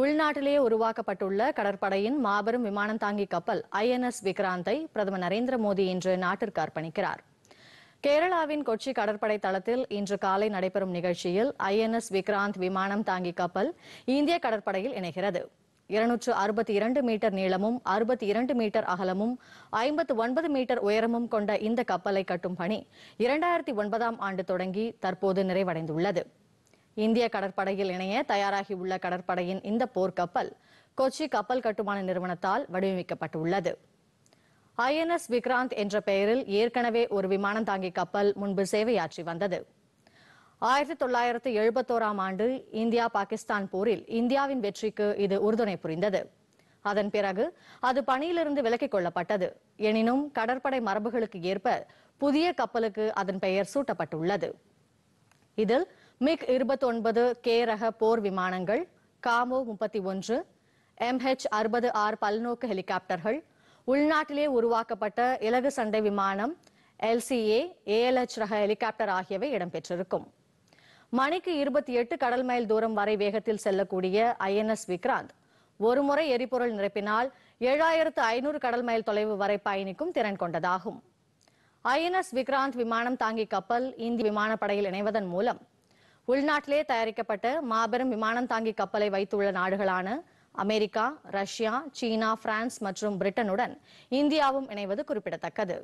உள்நாட்டிலேயே உருவாக்கப்பட்டுள்ள கடற்படையின் மாபெரும் விமானம் தாங்கி கப்பல் ஐஎன்எஸ் விக்ராந்தை பிரதமர் நரேந்திர மோடி இன்று நாட்டிற்கு அர்ப்பணிக்கிறார் கேரளாவின் கொச்சி கடற்படை தளத்தில் இன்று காலை நடைபெறும் நிகழ்ச்சியில் ஐஎன்எஸ் விக்ராந்த் விமானம் தாங்கி கப்பல் இந்திய கடற்படையில் இணைகிறது இருநூற்று அறுபத்தி இரண்டு மீட்டர் நீளமும் அறுபத்தி இரண்டு மீட்டர் அகலமும் ஐம்பத்து ஒன்பது மீட்டர் உயரமும் கொண்ட இந்த கப்பலை கட்டும் பணி இரண்டாயிரத்தி ஒன்பதாம் ஆண்டு தொடங்கி தற்போது நிறைவடைந்துள்ளது இந்திய கடற்படையில் இணைய தயாராகியுள்ள கடற்படையின் இந்த போர்க்கப்பல் கொச்சி கப்பல் கட்டுமான நிறுவனத்தால் வடிவமைக்கப்பட்டுள்ளது எஸ் விக்ராந்த் என்ற பெயரில் ஏற்கனவே ஒரு விமானம் தாங்கி கப்பல் முன்பு சேவையாற்றி வந்தது ஆயிரத்தி தொள்ளாயிரத்து எழுபத்தோராம் ஆண்டு இந்தியா பாகிஸ்தான் போரில் இந்தியாவின் வெற்றிக்கு இது உறுதுணை புரிந்தது அதன் பிறகு அது பணியிலிருந்து விலக்கிக் கொள்ளப்பட்டது எனினும் கடற்படை மரபுகளுக்கு ஏற்ப புதிய கப்பலுக்கு அதன் பெயர் சூட்டப்பட்டுள்ளது இதில் மிக் இருபத்தொன்பது கே ரக போர் விமானங்கள் காமோ முப்பத்தி ஒன்று எம்ஹெச் அறுபது ஆர் பல்நோக்கு ஹெலிகாப்டர்கள் உள்நாட்டிலே உருவாக்கப்பட்ட இலகு சண்டை விமானம் எல்சிஏ ஏஎல்ஹெச் ரக ஹெலிகாப்டர் ஆகியவை இடம்பெற்றிருக்கும் மணிக்கு இருபத்தி எட்டு கடல் மைல் தூரம் வரை வேகத்தில் செல்லக்கூடிய ஐஎன்எஸ் விக்ராந்த் ஒருமுறை எரிபொருள் நிரப்பினால் ஏழாயிரத்து ஐநூறு கடல் மைல் தொலைவு வரை பயணிக்கும் திறன் கொண்டதாகும் ஐஎன்எஸ் விக்ராந்த் விமானம் தாங்கி கப்பல் இந்திய விமானப்படையில் இணைவதன் மூலம் உள்நாட்டிலே தயாரிக்கப்பட்ட மாபெரும் விமானம் தாங்கி கப்பலை வைத்துள்ள நாடுகளான அமெரிக்கா ரஷ்யா சீனா பிரான்ஸ் மற்றும் பிரிட்டனுடன் இந்தியாவும் இணைவது குறிப்பிடத்தக்கது